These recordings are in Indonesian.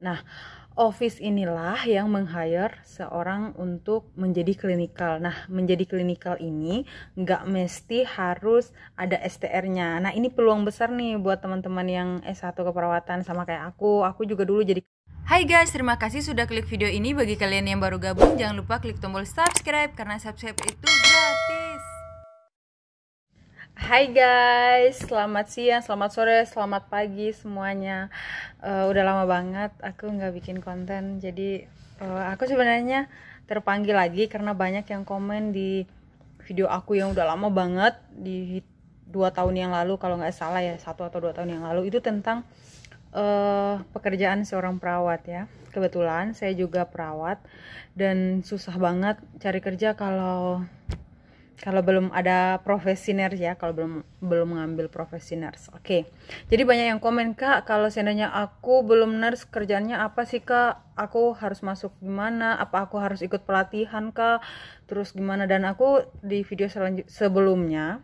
Nah, office inilah yang meng-hire seorang untuk menjadi klinikal. Nah, menjadi klinikal ini nggak mesti harus ada STR-nya. Nah, ini peluang besar nih buat teman-teman yang S1 keperawatan sama kayak aku. Aku juga dulu jadi Hai guys, terima kasih sudah klik video ini. Bagi kalian yang baru gabung, jangan lupa klik tombol subscribe karena subscribe itu gratis. Hai guys, selamat siang, selamat sore, selamat pagi semuanya. Uh, udah lama banget aku nggak bikin konten, jadi uh, aku sebenarnya terpanggil lagi karena banyak yang komen di video aku yang udah lama banget di dua tahun yang lalu kalau nggak salah ya satu atau dua tahun yang lalu itu tentang uh, pekerjaan seorang perawat ya. Kebetulan saya juga perawat dan susah banget cari kerja kalau kalau belum ada profesi nurse ya kalau belum belum mengambil nurse, oke okay. jadi banyak yang komen kak kalau seandainya aku belum nurse kerjanya apa sih kak aku harus masuk gimana apa aku harus ikut pelatihan kak terus gimana dan aku di video sebelumnya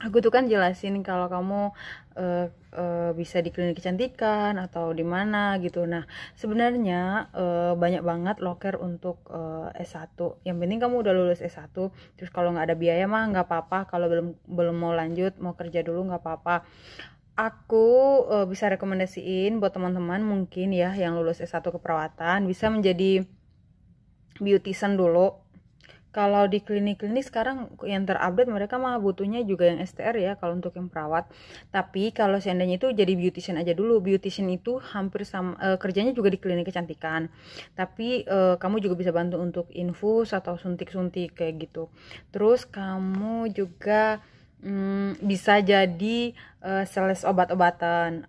aku tuh kan jelasin kalau kamu uh, uh, bisa di klinik kecantikan atau di mana gitu. Nah, sebenarnya uh, banyak banget loker untuk uh, S1. Yang penting kamu udah lulus S1. Terus kalau nggak ada biaya mah nggak apa-apa. Kalau belum belum mau lanjut, mau kerja dulu nggak apa-apa aku uh, bisa rekomendasiin buat teman-teman mungkin ya yang lulus S1 keperawatan bisa menjadi beautician dulu kalau di klinik-klinik sekarang yang terupdate mereka mah butuhnya juga yang STR ya kalau untuk yang perawat. Tapi kalau seandainya itu jadi beautician aja dulu. Beautician itu hampir sama e, kerjanya juga di klinik kecantikan. Tapi e, kamu juga bisa bantu untuk infus atau suntik-suntik kayak gitu. Terus kamu juga mm, bisa jadi e, sales obat-obatan.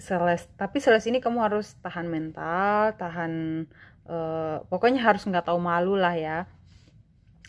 Sales, tapi sales ini kamu harus tahan mental, tahan Uh, pokoknya harus nggak tahu malu lah ya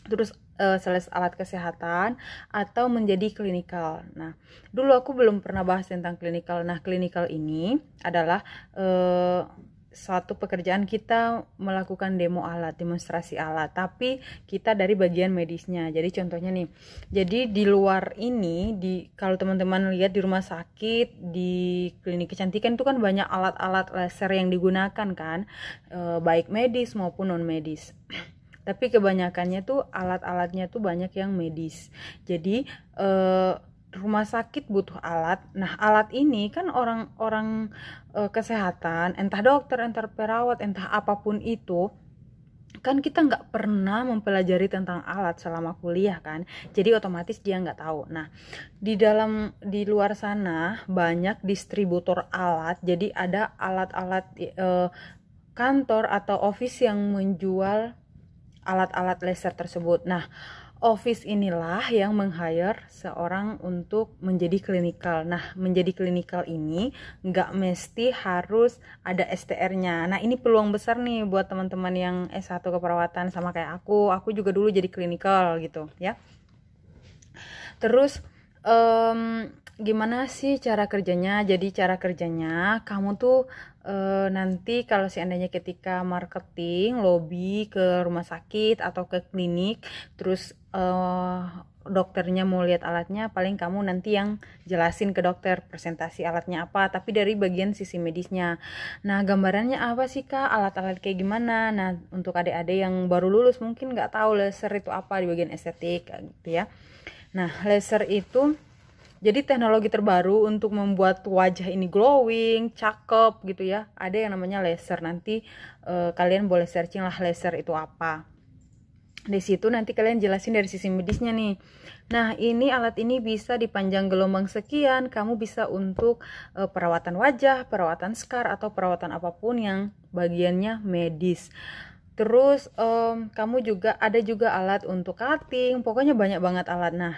terus uh, eh, sales alat kesehatan atau menjadi klinikal. Nah, dulu aku belum pernah bahas tentang klinikal. Nah, klinikal ini adalah uh, satu pekerjaan kita melakukan demo alat, demonstrasi alat, tapi kita dari bagian medisnya. Jadi contohnya nih. Jadi di luar ini di kalau teman-teman lihat di rumah sakit, di klinik kecantikan itu kan banyak alat-alat laser yang digunakan kan, e, baik medis maupun non medis tapi kebanyakannya tuh alat-alatnya tuh banyak yang medis jadi eh, rumah sakit butuh alat nah alat ini kan orang-orang eh, kesehatan entah dokter entah perawat entah apapun itu kan kita nggak pernah mempelajari tentang alat selama kuliah kan jadi otomatis dia nggak tahu nah di dalam di luar sana banyak distributor alat jadi ada alat-alat eh, kantor atau office yang menjual alat-alat laser tersebut. Nah, office inilah yang meng-hire seorang untuk menjadi klinikal. Nah, menjadi klinikal ini nggak mesti harus ada STR-nya. Nah, ini peluang besar nih buat teman-teman yang S1 keperawatan sama kayak aku. Aku juga dulu jadi klinikal gitu, ya. Terus um, gimana sih cara kerjanya? Jadi cara kerjanya kamu tuh e, nanti kalau seandainya ketika marketing lobby ke rumah sakit atau ke klinik, terus e, dokternya mau lihat alatnya, paling kamu nanti yang jelasin ke dokter presentasi alatnya apa, tapi dari bagian sisi medisnya. Nah, gambarannya apa sih kak? Alat-alat kayak gimana? Nah, untuk adik-adik yang baru lulus mungkin nggak tahu laser itu apa di bagian estetik, gitu ya. Nah, laser itu jadi teknologi terbaru untuk membuat wajah ini glowing, cakep gitu ya. Ada yang namanya laser. Nanti uh, kalian boleh searching lah laser itu apa. Di situ nanti kalian jelasin dari sisi medisnya nih. Nah, ini alat ini bisa dipanjang gelombang sekian, kamu bisa untuk uh, perawatan wajah, perawatan scar atau perawatan apapun yang bagiannya medis. Terus um, kamu juga ada juga alat untuk cutting, pokoknya banyak banget alat. Nah,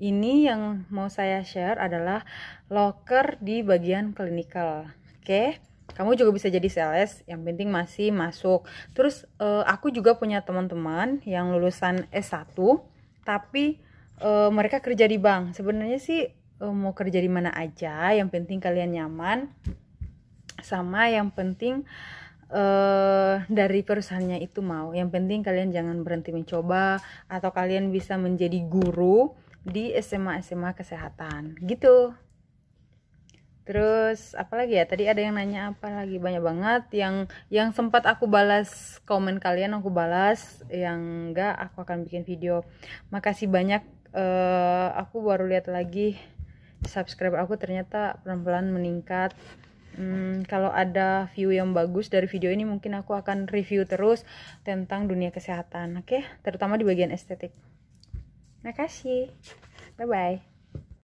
ini yang mau saya share adalah locker di bagian clinical. Oke. Okay? Kamu juga bisa jadi sales, yang penting masih masuk. Terus eh, aku juga punya teman-teman yang lulusan S1 tapi eh, mereka kerja di bank. Sebenarnya sih eh, mau kerja di mana aja, yang penting kalian nyaman sama yang penting uh, dari perusahaannya itu mau. Yang penting kalian jangan berhenti mencoba atau kalian bisa menjadi guru di SMA-SMA kesehatan gitu terus apa lagi ya tadi ada yang nanya apa lagi banyak banget yang yang sempat aku balas komen kalian aku balas yang enggak aku akan bikin video makasih banyak uh, aku baru lihat lagi subscriber aku ternyata pelan-pelan meningkat hmm, kalau ada view yang bagus dari video ini mungkin aku akan review terus tentang dunia kesehatan oke okay? terutama di bagian estetik Makasih. Bye-bye.